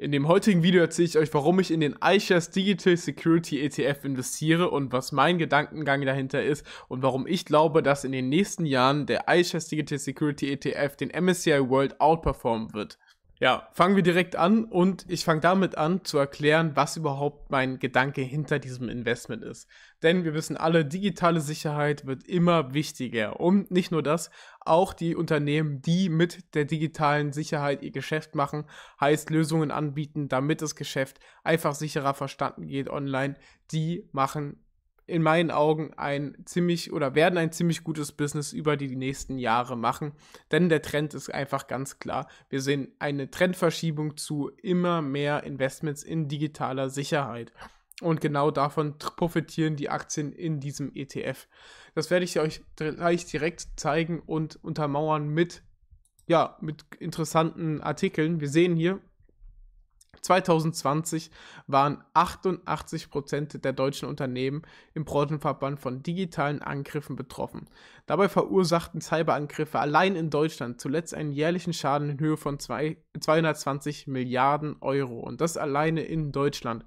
In dem heutigen Video erzähle ich euch, warum ich in den Eichers Digital Security ETF investiere und was mein Gedankengang dahinter ist und warum ich glaube, dass in den nächsten Jahren der Eichers Digital Security ETF den MSCI World outperformen wird. Ja, fangen wir direkt an und ich fange damit an zu erklären, was überhaupt mein Gedanke hinter diesem Investment ist. Denn wir wissen alle, digitale Sicherheit wird immer wichtiger. Und nicht nur das, auch die Unternehmen, die mit der digitalen Sicherheit ihr Geschäft machen, heißt Lösungen anbieten, damit das Geschäft einfach sicherer verstanden geht online, die machen in meinen Augen ein ziemlich oder werden ein ziemlich gutes Business über die nächsten Jahre machen, denn der Trend ist einfach ganz klar. Wir sehen eine Trendverschiebung zu immer mehr Investments in digitaler Sicherheit. Und genau davon profitieren die Aktien in diesem ETF. Das werde ich euch gleich direkt zeigen und untermauern mit, ja, mit interessanten Artikeln. Wir sehen hier, 2020 waren 88 der deutschen Unternehmen im Branchenverband von digitalen Angriffen betroffen. Dabei verursachten Cyberangriffe allein in Deutschland zuletzt einen jährlichen Schaden in Höhe von 220 Milliarden Euro. Und das alleine in Deutschland.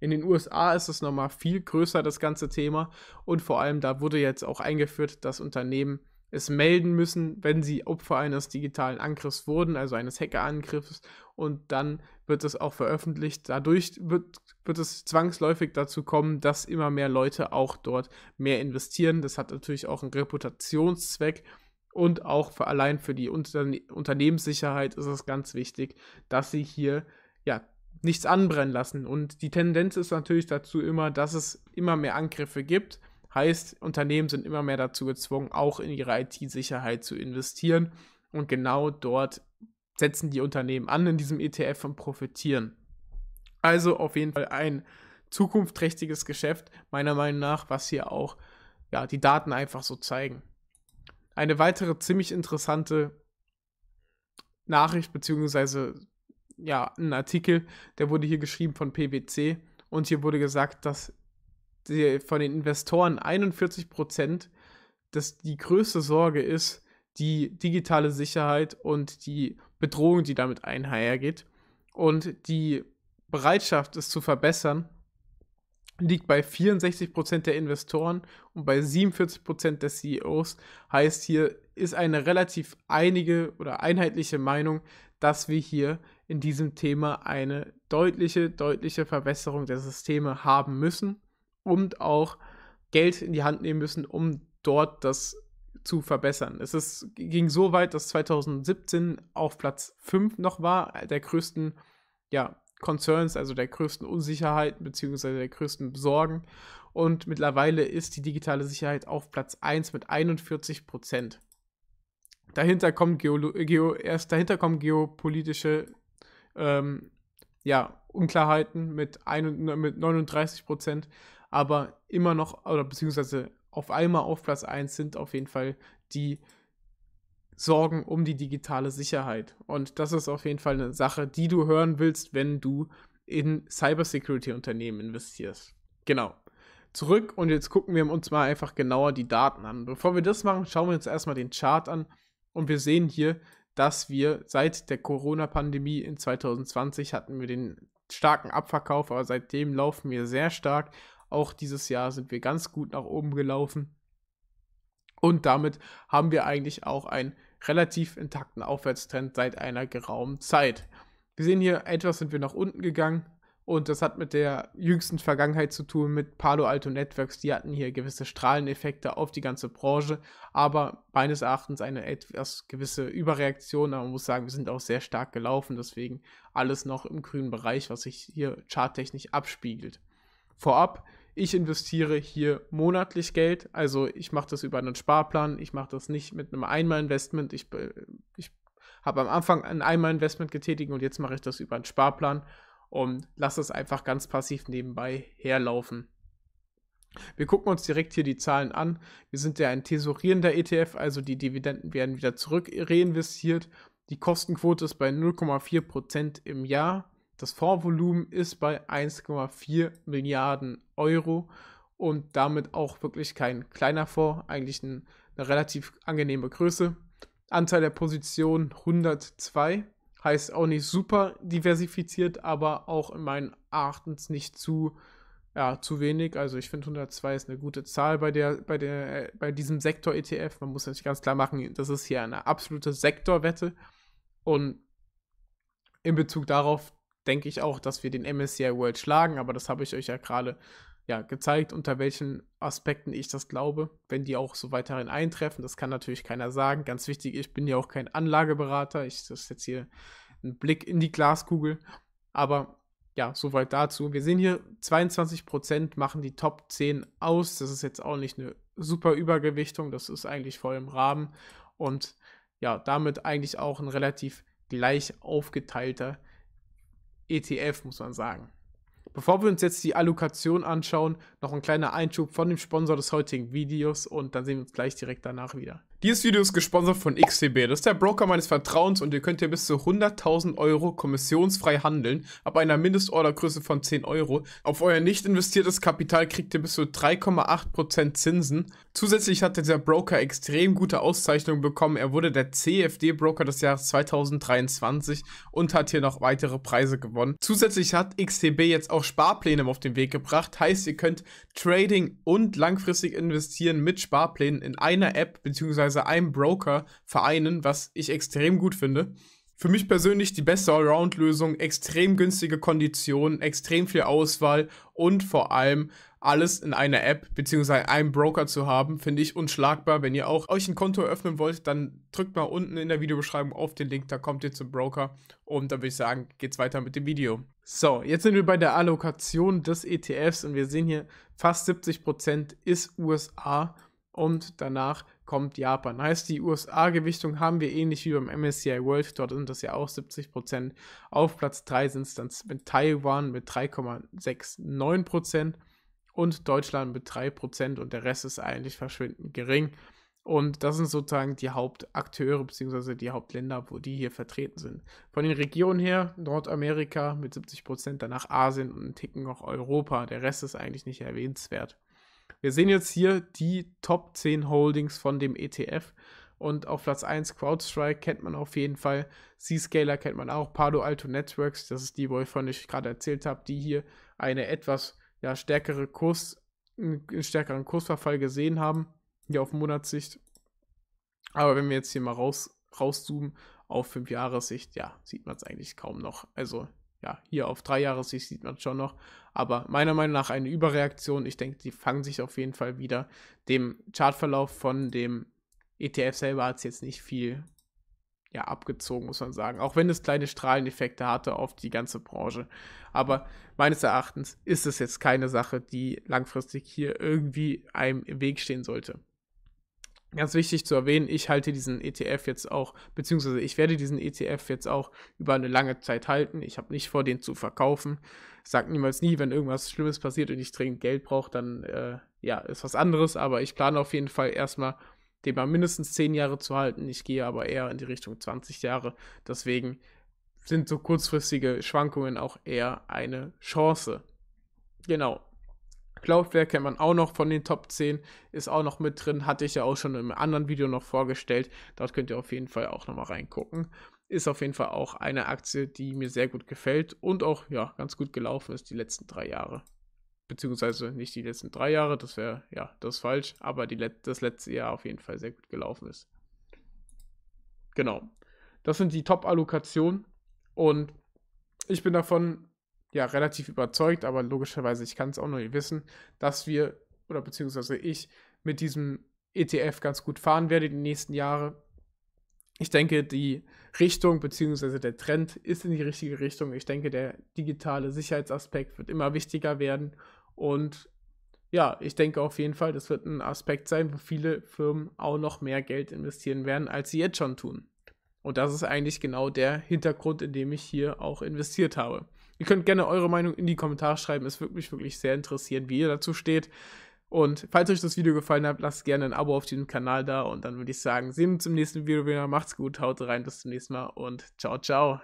In den USA ist es nochmal viel größer, das ganze Thema. Und vor allem, da wurde jetzt auch eingeführt, dass Unternehmen es melden müssen, wenn sie Opfer eines digitalen Angriffs wurden, also eines Hackerangriffs, und dann wird es auch veröffentlicht. Dadurch wird, wird es zwangsläufig dazu kommen, dass immer mehr Leute auch dort mehr investieren. Das hat natürlich auch einen Reputationszweck und auch für, allein für die Unterne Unternehmenssicherheit ist es ganz wichtig, dass sie hier ja nichts anbrennen lassen. Und die Tendenz ist natürlich dazu immer, dass es immer mehr Angriffe gibt. Heißt, Unternehmen sind immer mehr dazu gezwungen, auch in ihre IT-Sicherheit zu investieren. Und genau dort setzen die Unternehmen an in diesem ETF und profitieren. Also auf jeden Fall ein zukunftsträchtiges Geschäft, meiner Meinung nach, was hier auch ja, die Daten einfach so zeigen. Eine weitere ziemlich interessante Nachricht, beziehungsweise ja, ein Artikel, der wurde hier geschrieben von PwC und hier wurde gesagt, dass die, von den Investoren 41 Prozent, dass die größte Sorge ist, die digitale Sicherheit und die Bedrohung, die damit einhergeht. Und die Bereitschaft, es zu verbessern, liegt bei 64% Prozent der Investoren und bei 47% Prozent der CEOs. Heißt, hier ist eine relativ einige oder einheitliche Meinung, dass wir hier in diesem Thema eine deutliche, deutliche Verbesserung der Systeme haben müssen und auch Geld in die Hand nehmen müssen, um dort das zu verbessern. Es ist, ging so weit, dass 2017 auf Platz 5 noch war, äh, der größten ja, Concerns, also der größten Unsicherheiten bzw. der größten Sorgen. Und mittlerweile ist die digitale Sicherheit auf Platz 1 mit 41 Prozent. Dahinter kommen, Geo dahinter kommen geopolitische ähm, ja, Unklarheiten mit, ein, mit 39 Prozent, aber immer noch, oder beziehungsweise auf einmal auf Platz 1 sind auf jeden Fall die Sorgen um die digitale Sicherheit. Und das ist auf jeden Fall eine Sache, die du hören willst, wenn du in Cybersecurity-Unternehmen investierst. Genau. Zurück und jetzt gucken wir uns mal einfach genauer die Daten an. Bevor wir das machen, schauen wir uns erstmal den Chart an und wir sehen hier, dass wir seit der Corona-Pandemie in 2020 hatten wir den starken Abverkauf, aber seitdem laufen wir sehr stark auch dieses Jahr sind wir ganz gut nach oben gelaufen. Und damit haben wir eigentlich auch einen relativ intakten Aufwärtstrend seit einer geraumen Zeit. Wir sehen hier, etwas sind wir nach unten gegangen, und das hat mit der jüngsten Vergangenheit zu tun, mit Palo Alto Networks. Die hatten hier gewisse Strahleneffekte auf die ganze Branche, aber meines Erachtens eine etwas gewisse Überreaktion. Aber man muss sagen, wir sind auch sehr stark gelaufen, deswegen alles noch im grünen Bereich, was sich hier charttechnisch abspiegelt vorab, ich investiere hier monatlich Geld. Also ich mache das über einen Sparplan, ich mache das nicht mit einem Einmalinvestment. Ich, ich habe am Anfang ein Einmalinvestment getätigt und jetzt mache ich das über einen Sparplan und lasse es einfach ganz passiv nebenbei herlaufen. Wir gucken uns direkt hier die Zahlen an. Wir sind ja ein tesorierender ETF, also die Dividenden werden wieder zurück reinvestiert. Die Kostenquote ist bei 0,4% im Jahr. Das Fondsvolumen ist bei 1,4 Milliarden Euro und damit auch wirklich kein kleiner Fonds, eigentlich ein, eine relativ angenehme Größe. Anteil der Position 102, heißt auch nicht super diversifiziert, aber auch in meinen Erachtens nicht zu, ja, zu wenig. Also ich finde 102 ist eine gute Zahl bei, der, bei, der, bei diesem Sektor ETF. Man muss natürlich ganz klar machen, das ist hier eine absolute Sektorwette und in Bezug darauf, denke ich auch, dass wir den MSCI World schlagen, aber das habe ich euch ja gerade ja, gezeigt, unter welchen Aspekten ich das glaube, wenn die auch so weiterhin eintreffen. Das kann natürlich keiner sagen. Ganz wichtig, ich bin ja auch kein Anlageberater. Ich, das ist jetzt hier ein Blick in die Glaskugel. Aber ja, soweit dazu. Wir sehen hier, 22% machen die Top 10 aus. Das ist jetzt auch nicht eine super Übergewichtung. Das ist eigentlich voll im Rahmen. Und ja, damit eigentlich auch ein relativ gleich aufgeteilter ETF, muss man sagen. Bevor wir uns jetzt die Allokation anschauen, noch ein kleiner Einschub von dem Sponsor des heutigen Videos und dann sehen wir uns gleich direkt danach wieder. Dieses Video ist gesponsert von XTB. Das ist der Broker meines Vertrauens und ihr könnt hier bis zu 100.000 Euro kommissionsfrei handeln. Ab einer Mindestordergröße von 10 Euro. Auf euer nicht investiertes Kapital kriegt ihr bis zu 3,8% Zinsen. Zusätzlich hat dieser Broker extrem gute Auszeichnungen bekommen. Er wurde der CFD-Broker des Jahres 2023 und hat hier noch weitere Preise gewonnen. Zusätzlich hat XTB jetzt auch Sparpläne auf den Weg gebracht. Heißt, ihr könnt Trading und langfristig investieren mit Sparplänen in einer App bzw beziehungsweise einem Broker vereinen, was ich extrem gut finde. Für mich persönlich die beste Allround-Lösung, extrem günstige Konditionen, extrem viel Auswahl und vor allem alles in einer App bzw. einem Broker zu haben, finde ich unschlagbar. Wenn ihr auch euch ein Konto eröffnen wollt, dann drückt mal unten in der Videobeschreibung auf den Link, da kommt ihr zum Broker und dann würde ich sagen, geht's weiter mit dem Video. So, jetzt sind wir bei der Allokation des ETFs und wir sehen hier fast 70% Prozent ist USA und danach kommt Japan. Heißt, die USA-Gewichtung haben wir ähnlich wie beim MSCI World. Dort sind das ja auch 70%. Prozent. Auf Platz 3 sind es dann mit Taiwan mit 3,69% Prozent und Deutschland mit 3% Prozent und der Rest ist eigentlich verschwindend gering. Und das sind sozusagen die Hauptakteure bzw. die Hauptländer, wo die hier vertreten sind. Von den Regionen her Nordamerika mit 70%, Prozent, danach Asien und ein Ticken noch Europa. Der Rest ist eigentlich nicht erwähnenswert. Wir sehen jetzt hier die Top 10 Holdings von dem ETF. Und auf Platz 1 CrowdStrike kennt man auf jeden Fall. Zscaler kennt man auch. Pardo Alto Networks, das ist die, wovon ich gerade erzählt habe, die hier eine etwas ja, stärkere Kurs, einen stärkeren Kursverfall gesehen haben, hier auf Monatssicht. Aber wenn wir jetzt hier mal raus, rauszoomen auf 5 sicht ja, sieht man es eigentlich kaum noch. Also ja, hier auf drei Jahre sich sieht man schon noch. Aber meiner Meinung nach eine Überreaktion. Ich denke, die fangen sich auf jeden Fall wieder. Dem Chartverlauf von dem ETF selber hat es jetzt nicht viel ja, abgezogen, muss man sagen. Auch wenn es kleine Strahleneffekte hatte auf die ganze Branche. Aber meines Erachtens ist es jetzt keine Sache, die langfristig hier irgendwie einem im Weg stehen sollte ganz wichtig zu erwähnen, ich halte diesen ETF jetzt auch, beziehungsweise ich werde diesen ETF jetzt auch über eine lange Zeit halten. Ich habe nicht vor, den zu verkaufen. Sag niemals nie, wenn irgendwas Schlimmes passiert und ich dringend Geld brauche, dann äh, ja, ist was anderes. Aber ich plane auf jeden Fall erstmal, den mal mindestens 10 Jahre zu halten. Ich gehe aber eher in die Richtung 20 Jahre. Deswegen sind so kurzfristige Schwankungen auch eher eine Chance. Genau. Laufwerk kennt man auch noch von den Top 10, ist auch noch mit drin, hatte ich ja auch schon im anderen Video noch vorgestellt. Dort könnt ihr auf jeden Fall auch nochmal reingucken. Ist auf jeden Fall auch eine Aktie, die mir sehr gut gefällt und auch ja, ganz gut gelaufen ist die letzten drei Jahre. Beziehungsweise nicht die letzten drei Jahre, das wäre ja das falsch, aber die, das letzte Jahr auf jeden Fall sehr gut gelaufen ist. Genau. Das sind die Top-Allokationen und ich bin davon ja relativ überzeugt, aber logischerweise, ich kann es auch nur wissen, dass wir oder beziehungsweise ich mit diesem ETF ganz gut fahren werde die nächsten Jahre. Ich denke, die Richtung beziehungsweise der Trend ist in die richtige Richtung. Ich denke, der digitale Sicherheitsaspekt wird immer wichtiger werden. Und ja, ich denke auf jeden Fall, das wird ein Aspekt sein, wo viele Firmen auch noch mehr Geld investieren werden, als sie jetzt schon tun. Und das ist eigentlich genau der Hintergrund, in dem ich hier auch investiert habe. Ihr könnt gerne eure Meinung in die Kommentare schreiben. Es würde mich wirklich sehr interessieren, wie ihr dazu steht. Und falls euch das Video gefallen hat, lasst gerne ein Abo auf diesem Kanal da. Und dann würde ich sagen, sehen wir uns im nächsten Video wieder. Macht's gut, haut rein, bis zum nächsten Mal und ciao, ciao.